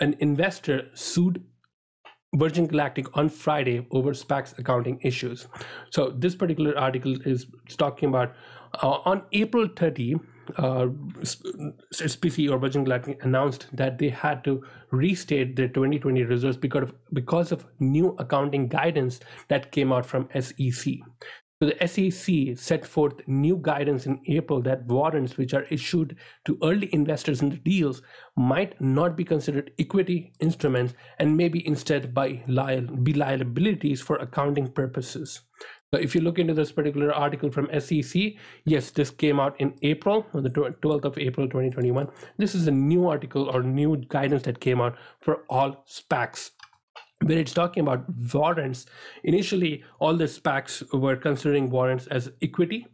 an investor sued Virgin Galactic on Friday over SPAC's accounting issues. So this particular article is talking about uh, on April 30, uh, SPC or Virgin Galactic announced that they had to restate their 2020 results because of, because of new accounting guidance that came out from SEC. So the SEC set forth new guidance in April that warrants which are issued to early investors in the deals might not be considered equity instruments and may be instead by li be liabilities for accounting purposes. So if you look into this particular article from SEC, yes, this came out in April, on the 12th of April 2021. This is a new article or new guidance that came out for all SPACs when it's talking about warrants, initially all the SPACs were considering warrants as equity,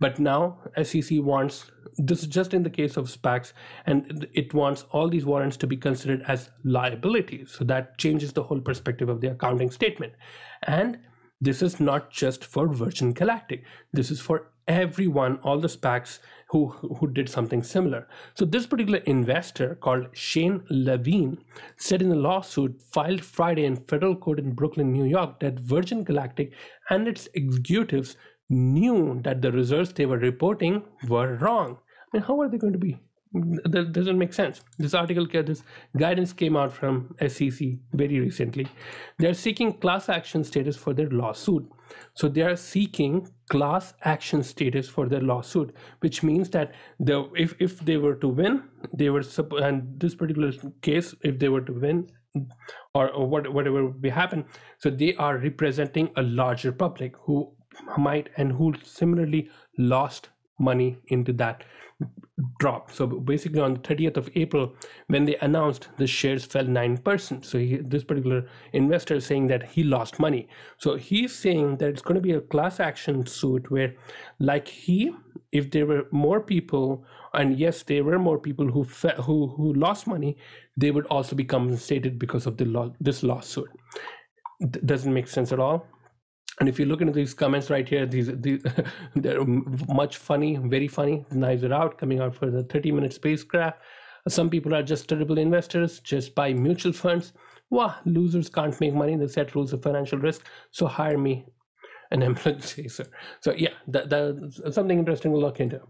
but now SEC wants this is just in the case of SPACs, and it wants all these warrants to be considered as liabilities. So that changes the whole perspective of the accounting statement. And this is not just for Virgin Galactic. This is for everyone, all the SPACs who, who did something similar. So this particular investor called Shane Levine said in a lawsuit filed Friday in federal court in Brooklyn, New York, that Virgin Galactic and its executives knew that the results they were reporting were wrong. I mean, how are they going to be that doesn't make sense. This article, this guidance came out from SEC very recently. They're seeking class action status for their lawsuit. So they are seeking class action status for their lawsuit, which means that the if, if they were to win, they were and this particular case, if they were to win, or, or what, whatever would happen, so they are representing a larger public who might and who similarly lost money into that drop. So basically, on the 30th of April, when they announced the shares fell 9%. So he, this particular investor is saying that he lost money. So he's saying that it's going to be a class action suit where, like he, if there were more people, and yes, there were more people who fe- who who lost money, they would also be compensated because of the lo- this lawsuit. Th- doesn't make sense at all and if you look into these comments right here, these, these they're much funny, very funny. Knives are out, coming out for the 30 minute spacecraft. Some people are just terrible investors, just buy mutual funds. Wah, losers can't make money. They set rules of financial risk. So hire me, an emergency sir. So yeah, that, that's something interesting to look into.